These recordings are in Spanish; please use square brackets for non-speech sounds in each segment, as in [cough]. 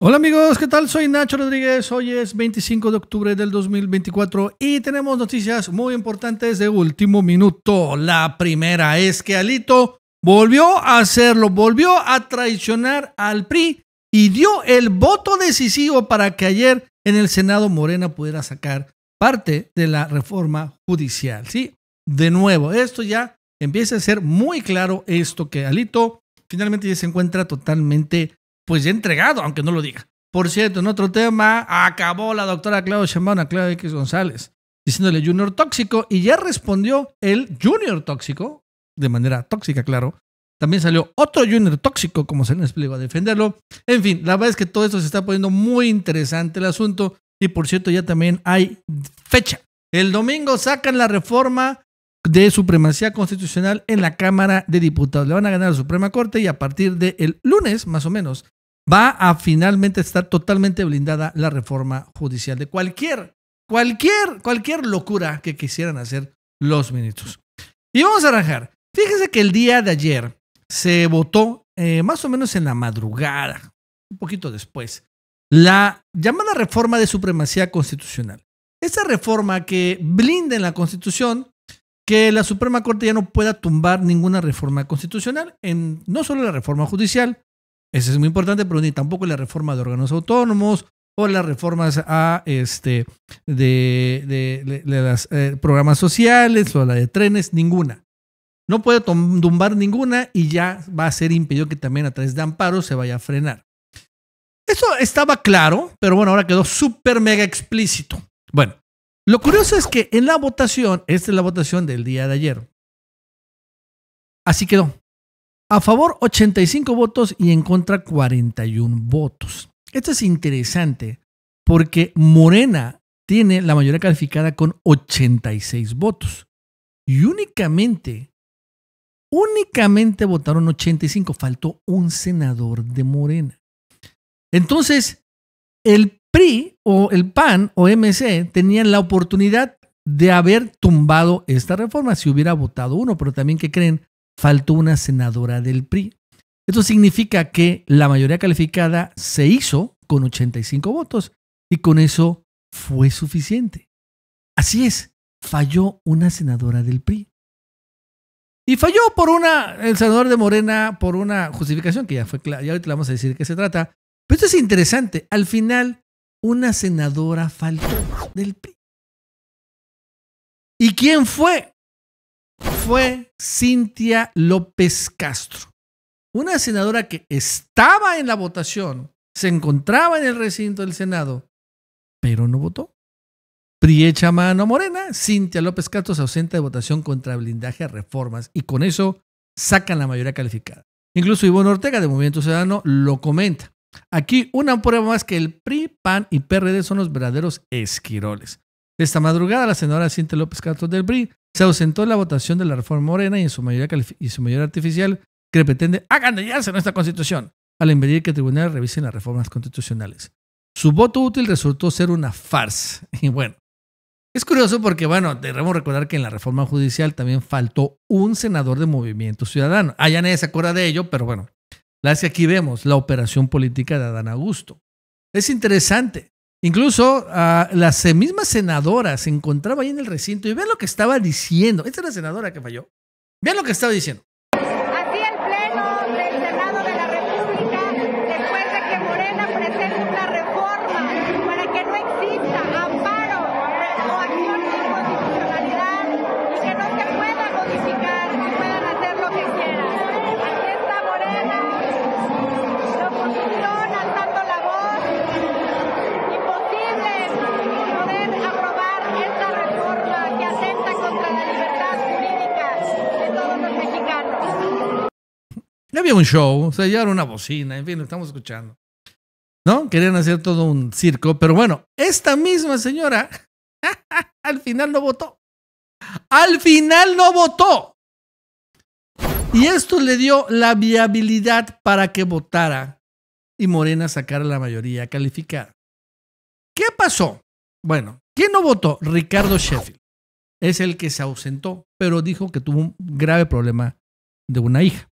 Hola amigos, ¿qué tal? Soy Nacho Rodríguez. Hoy es 25 de octubre del 2024 y tenemos noticias muy importantes de último minuto. La primera es que Alito volvió a hacerlo, volvió a traicionar al PRI y dio el voto decisivo para que ayer en el Senado Morena pudiera sacar parte de la reforma judicial. ¿sí? De nuevo, esto ya empieza a ser muy claro esto que Alito finalmente ya se encuentra totalmente pues ya entregado, aunque no lo diga. Por cierto, en otro tema, acabó la doctora Claudia Sheinbaum a Claudia X González diciéndole Junior tóxico y ya respondió el Junior tóxico, de manera tóxica, claro. También salió otro Junior tóxico, como se les explicó, a defenderlo. En fin, la verdad es que todo esto se está poniendo muy interesante el asunto. Y por cierto, ya también hay fecha. El domingo sacan la reforma de supremacía constitucional en la Cámara de Diputados. Le van a ganar la Suprema Corte y a partir del el lunes, más o menos, va a finalmente estar totalmente blindada la reforma judicial de cualquier, cualquier, cualquier locura que quisieran hacer los ministros. Y vamos a arranjar. Fíjense que el día de ayer se votó, eh, más o menos en la madrugada, un poquito después, la llamada reforma de supremacía constitucional. Esa reforma que blinde en la Constitución que la Suprema Corte ya no pueda tumbar ninguna reforma constitucional, en no solo la reforma judicial, eso es muy importante, pero ni tampoco la reforma de órganos autónomos o las reformas a este de, las eh, programas sociales o la de trenes, ninguna. No puede tumbar ninguna y ya va a ser impedido que también a través de amparo se vaya a frenar. Eso estaba claro, pero bueno, ahora quedó súper mega explícito. Bueno, lo curioso es que en la votación, esta es la votación del día de ayer, así quedó. A favor 85 votos y en contra 41 votos. Esto es interesante porque Morena tiene la mayoría calificada con 86 votos y únicamente, únicamente votaron 85, faltó un senador de Morena. Entonces, el PRI o el PAN o MC tenían la oportunidad de haber tumbado esta reforma si hubiera votado uno, pero también que creen faltó una senadora del PRI. Esto significa que la mayoría calificada se hizo con 85 votos y con eso fue suficiente. Así es, falló una senadora del PRI. Y falló por una, el senador de Morena, por una justificación que ya fue clara, ahorita le vamos a decir de qué se trata. Pero esto es interesante. Al final, una senadora faltó del PRI. ¿Y quién fue? fue Cintia López Castro, una senadora que estaba en la votación, se encontraba en el recinto del Senado, pero no votó. echa Mano Morena, Cintia López Castro se ausenta de votación contra blindaje a reformas y con eso sacan la mayoría calificada. Incluso Ivonne Ortega de Movimiento Ciudadano lo comenta. Aquí una prueba más que el PRI, PAN y PRD son los verdaderos esquiroles. Esta madrugada la senadora Cintia López Castro del PRI se ausentó la votación de la reforma morena y en su mayoría, y su mayoría artificial que pretende agandallarse ah, nuestra constitución al impedir que tribunales revisen las reformas constitucionales. Su voto útil resultó ser una farsa. [laughs] Y bueno, es curioso porque, bueno, debemos recordar que en la reforma judicial también faltó un senador de movimiento ciudadano. Allá ah, nadie se acuerda de ello, pero bueno, la que aquí vemos, la operación política de Adán Augusto. Es interesante Incluso ah, la misma senadora se encontraba ahí en el recinto y vean lo que estaba diciendo. Esta es la senadora que falló. Vean lo que estaba diciendo. había un show, o sea, una bocina, en fin, lo estamos escuchando. ¿No? Querían hacer todo un circo, pero bueno, esta misma señora [laughs] al final no votó. Al final no votó. Y esto le dio la viabilidad para que votara y Morena sacara la mayoría calificada. ¿Qué pasó? Bueno, ¿quién no votó? Ricardo Sheffield. Es el que se ausentó, pero dijo que tuvo un grave problema de una hija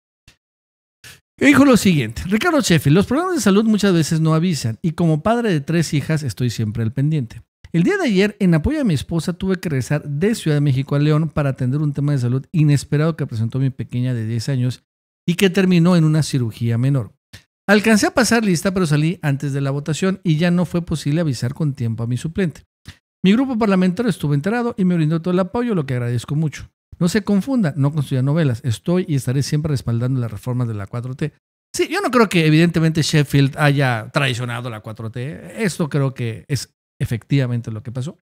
dijo lo siguiente. Ricardo Sheffield, los problemas de salud muchas veces no avisan y como padre de tres hijas estoy siempre al pendiente. El día de ayer, en apoyo a mi esposa, tuve que regresar de Ciudad de México a León para atender un tema de salud inesperado que presentó mi pequeña de 10 años y que terminó en una cirugía menor. Alcancé a pasar lista, pero salí antes de la votación y ya no fue posible avisar con tiempo a mi suplente. Mi grupo parlamentario estuvo enterado y me brindó todo el apoyo, lo que agradezco mucho. No se confunda, no construya novelas. Estoy y estaré siempre respaldando las reformas de la 4T. Sí, yo no creo que evidentemente Sheffield haya traicionado la 4T. Esto creo que es efectivamente lo que pasó.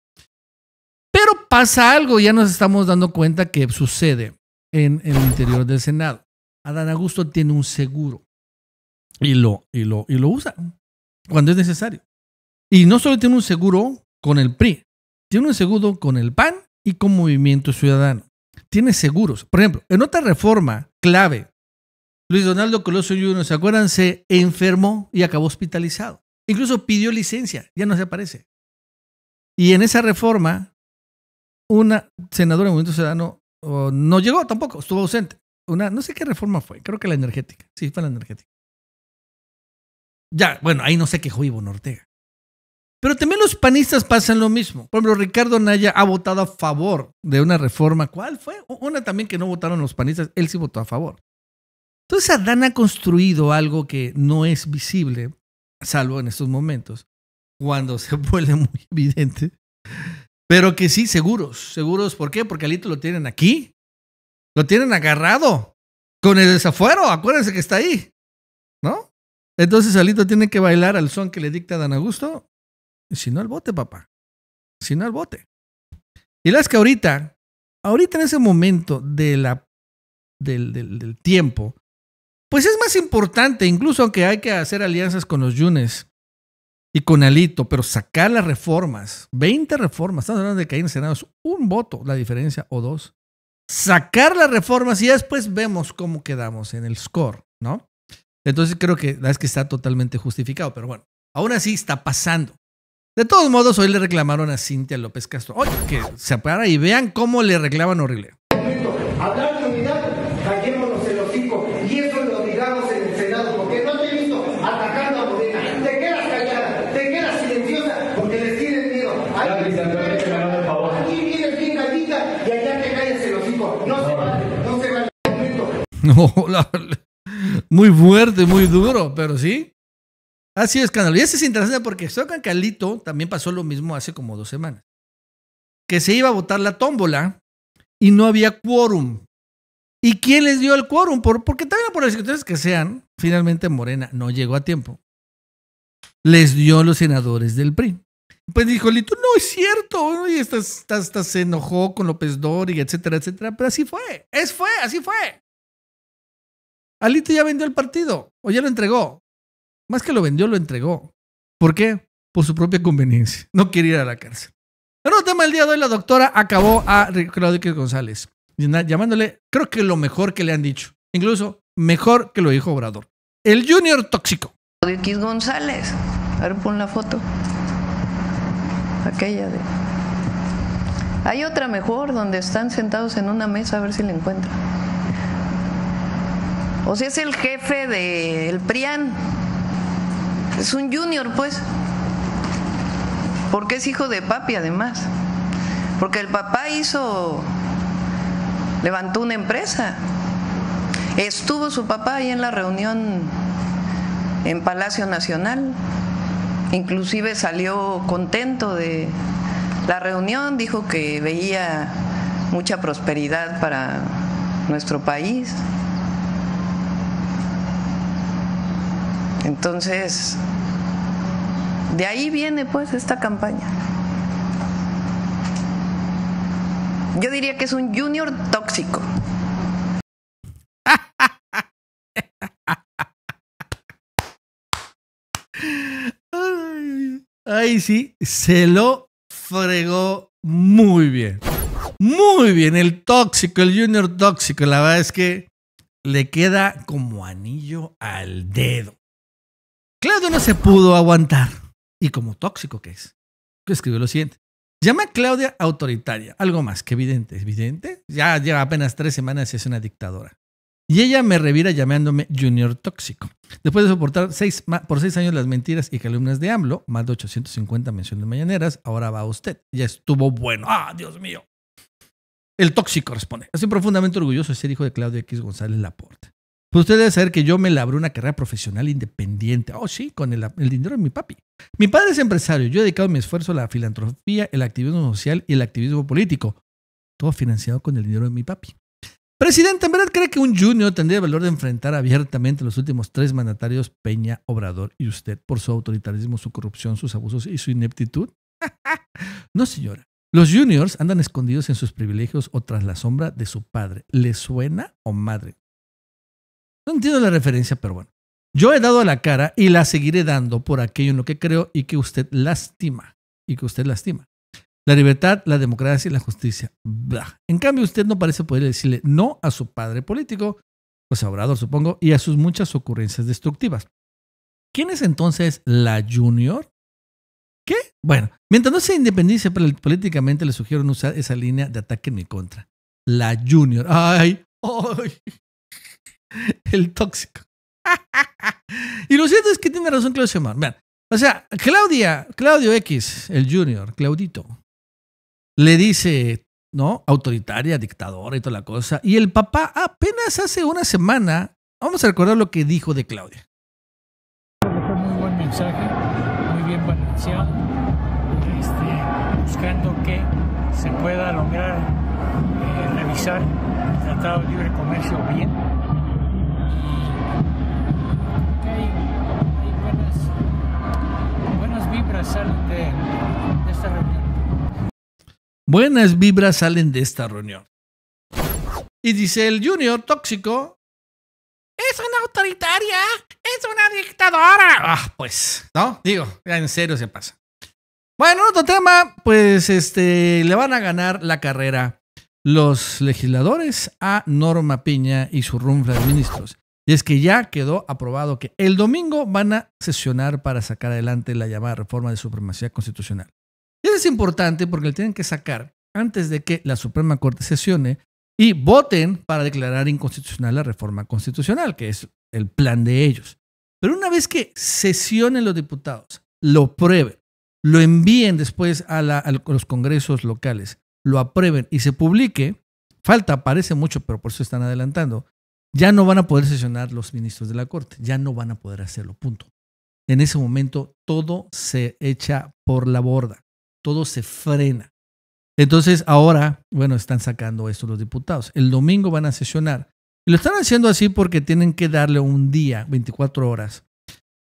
Pero pasa algo, ya nos estamos dando cuenta que sucede en el interior del Senado. Adán Augusto tiene un seguro y lo, y lo, y lo usa cuando es necesario. Y no solo tiene un seguro con el PRI, tiene un seguro con el PAN y con Movimiento Ciudadano tiene seguros. Por ejemplo, en otra reforma clave, Luis Donaldo Colosio Jr., ¿se acuerdan? Se enfermó y acabó hospitalizado. Incluso pidió licencia, ya no se aparece. Y en esa reforma, una senadora del Movimiento Ciudadano no llegó tampoco, estuvo ausente. Una, no sé qué reforma fue, creo que la energética. Sí, fue la energética. Ya, bueno, ahí no sé qué Ivonne Ortega. Pero también los panistas pasan lo mismo. Por ejemplo, Ricardo Naya ha votado a favor de una reforma. ¿Cuál fue? Una también que no votaron los panistas, él sí votó a favor. Entonces Adán ha construido algo que no es visible, salvo en estos momentos, cuando se [laughs] vuelve muy evidente. Pero que sí, seguros. Seguros, ¿por qué? Porque Alito lo tienen aquí. Lo tienen agarrado. Con el desafuero, acuérdense que está ahí. ¿No? Entonces Alito tiene que bailar al son que le dicta Dan Augusto si no al bote, papá. Si no al bote. Y es que ahorita, ahorita en ese momento de la, del, tiempo, pues es más importante, incluso aunque hay que hacer alianzas con los Yunes y con Alito, pero sacar las reformas, 20 reformas, estamos hablando de que en el un voto la diferencia o dos. Sacar las reformas y después vemos cómo quedamos en el score, ¿no? Entonces creo que es que está totalmente justificado, pero bueno, aún así está pasando. De todos modos, hoy le reclamaron a Cintia López Castro. Oye, que se apara y vean cómo le reclaman horrible. no muy fuerte, muy duro, pero sí ha sido escándalo. Y eso es interesante porque Socan Calito también pasó lo mismo hace como dos semanas. Que se iba a votar la tómbola y no había quórum. ¿Y quién les dio el quórum? porque también por las circunstancias que sean, finalmente Morena no llegó a tiempo. Les dio los senadores del PRI. Pues dijo Lito, no es cierto. Y hasta, se enojó con López Dori, etcétera, etcétera. Pero así fue. Es fue, así fue. Alito ya vendió el partido o ya lo entregó. Más que lo vendió, lo entregó. ¿Por qué? Por su propia conveniencia. No quiere ir a la cárcel. Pero otro tema del día de hoy, la doctora acabó a Claudio González, llamándole, creo que lo mejor que le han dicho. Incluso mejor que lo dijo Obrador. El Junior Tóxico. Claudio X González. A ver, pon la foto. Aquella de. Hay otra mejor donde están sentados en una mesa, a ver si la encuentran. O si es el jefe del PRIAN es un junior, pues. Porque es hijo de papi, además. Porque el papá hizo, levantó una empresa. Estuvo su papá ahí en la reunión en Palacio Nacional. Inclusive salió contento de la reunión, dijo que veía mucha prosperidad para nuestro país. Entonces, de ahí viene pues esta campaña. Yo diría que es un junior tóxico. Ay, sí, se lo fregó muy bien. Muy bien, el tóxico, el junior tóxico. La verdad es que le queda como anillo al dedo. Claudio no se pudo aguantar. Y como tóxico que es, escribió lo siguiente. Llama a Claudia autoritaria, algo más que evidente, evidente. Ya lleva apenas tres semanas y es una dictadora. Y ella me revira llamándome Junior Tóxico. Después de soportar por seis años las mentiras y calumnias de AMLO, más de 850 menciones mañaneras, ahora va usted. Ya estuvo bueno. ¡Ah, Dios mío! El tóxico responde. Estoy profundamente orgulloso de ser hijo de Claudia X González Laporte. Pues usted debe saber que yo me labré una carrera profesional independiente. Oh, sí, con el, dinero de mi papi. Mi padre es empresario. Yo he dedicado mi esfuerzo a la filantropía, el activismo social y el activismo político. Todo financiado con el dinero de mi papi. Presidente, ¿en verdad cree que un junior tendría valor de enfrentar abiertamente los últimos tres mandatarios Peña, Obrador y usted por su autoritarismo, su corrupción, sus abusos y su ineptitud? [laughs] no, señora. Los juniors andan escondidos en sus privilegios o tras la sombra de su padre. ¿Le suena o madre? No entiendo la referencia, pero bueno. Yo he dado a la cara y la seguiré dando por aquello en lo que creo y que usted lastima. Y que usted lastima. La libertad, la democracia y la justicia. En cambio, usted no parece poder decirle no a su padre político, pues Obrador, supongo, y a sus muchas ocurrencias destructivas. ¿Quién es entonces la Junior? ¿Qué? Bueno, mientras no sea pero políticamente, le sugiero usar esa línea de ataque en mi contra. La Junior. ¡Ay! ¡Ay! [laughs] el tóxico. [laughs] y lo cierto es que tiene razón Claudio Semar. Vean, o sea, Claudia, Claudio X, el Junior, Claudito, le dice, ¿no? Autoritaria, dictadora y toda la cosa. Y el papá apenas hace una semana, vamos a recordar lo que dijo de Claudia. Fue muy buen mensaje, muy bien balanceado, este, buscando que se pueda lograr eh, revisar el Tratado de Libre Comercio bien Buenas vibras salen de esta reunión. Y dice el Junior tóxico. Es una autoritaria, es una dictadora. Ah, pues, ¿no? Digo, en serio se pasa. Bueno, otro tema, pues este, le van a ganar la carrera los legisladores a Norma Piña y su rumbo de ministros. Y es que ya quedó aprobado que el domingo van a sesionar para sacar adelante la llamada reforma de supremacía constitucional. Y eso es importante porque lo tienen que sacar antes de que la Suprema Corte sesione y voten para declarar inconstitucional la reforma constitucional, que es el plan de ellos. Pero una vez que sesionen los diputados, lo prueben, lo envíen después a, a los congresos locales, lo aprueben y se publique, falta, parece mucho, pero por eso están adelantando, ya no van a poder sesionar los ministros de la Corte, ya no van a poder hacerlo, punto. En ese momento todo se echa por la borda, todo se frena. Entonces ahora, bueno, están sacando esto los diputados. El domingo van a sesionar. Y lo están haciendo así porque tienen que darle un día, 24 horas,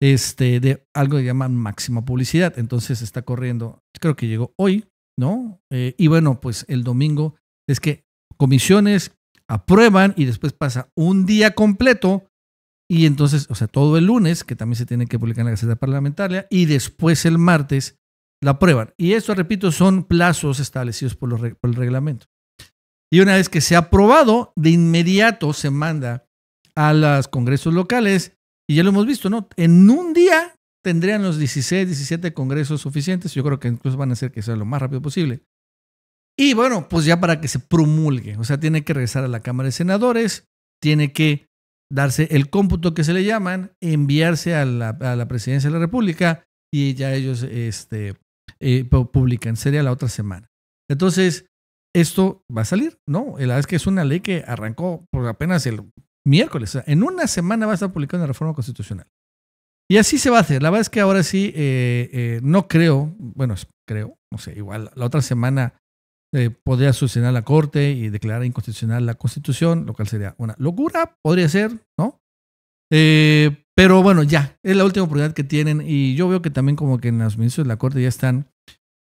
este, de algo que llaman máxima publicidad. Entonces está corriendo, creo que llegó hoy, ¿no? Eh, y bueno, pues el domingo es que comisiones aprueban y después pasa un día completo y entonces, o sea, todo el lunes, que también se tiene que publicar en la Gaceta Parlamentaria, y después el martes la aprueban. Y esto, repito, son plazos establecidos por, los, por el reglamento. Y una vez que se ha aprobado, de inmediato se manda a los congresos locales, y ya lo hemos visto, ¿no? En un día tendrían los 16, 17 congresos suficientes, yo creo que incluso van a hacer que sea lo más rápido posible, y bueno, pues ya para que se promulgue, o sea, tiene que regresar a la Cámara de Senadores, tiene que darse el cómputo que se le llaman, enviarse a la, Presidencia de la República y ya ellos este, eh, publican. Sería la otra semana. Entonces, esto va a salir, ¿no? La verdad es que es una ley que arrancó por apenas el miércoles. en una semana va a estar publicada una reforma constitucional. Y así se va a hacer. La verdad es que ahora sí, eh, eh, no creo, bueno, creo, no sé, igual la otra semana eh, podría solucionar la Corte y declarar inconstitucional la Constitución, lo cual sería una locura, podría ser, ¿no? Eh, pero bueno, ya, es la última oportunidad que tienen y yo veo que también como que en los ministros de la Corte ya están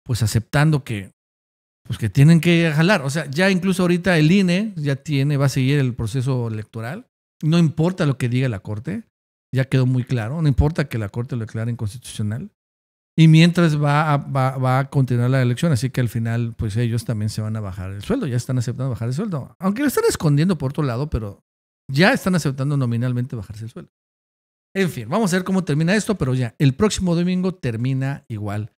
pues aceptando que pues que tienen que jalar, o sea, ya incluso ahorita el INE ya tiene va a seguir el proceso electoral, no importa lo que diga la Corte, ya quedó muy claro, no importa que la Corte lo declare inconstitucional. Y mientras va a, va, a continuar la elección, así que al final, pues ellos también se van a bajar el sueldo, ya están aceptando bajar el sueldo. Aunque lo están escondiendo por otro lado, pero ya están aceptando nominalmente bajarse el sueldo. En fin, vamos a ver cómo termina esto, pero ya, el próximo domingo termina igual.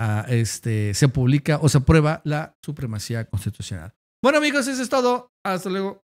A este, se publica o se aprueba la supremacía constitucional. Bueno amigos, eso es todo. Hasta luego.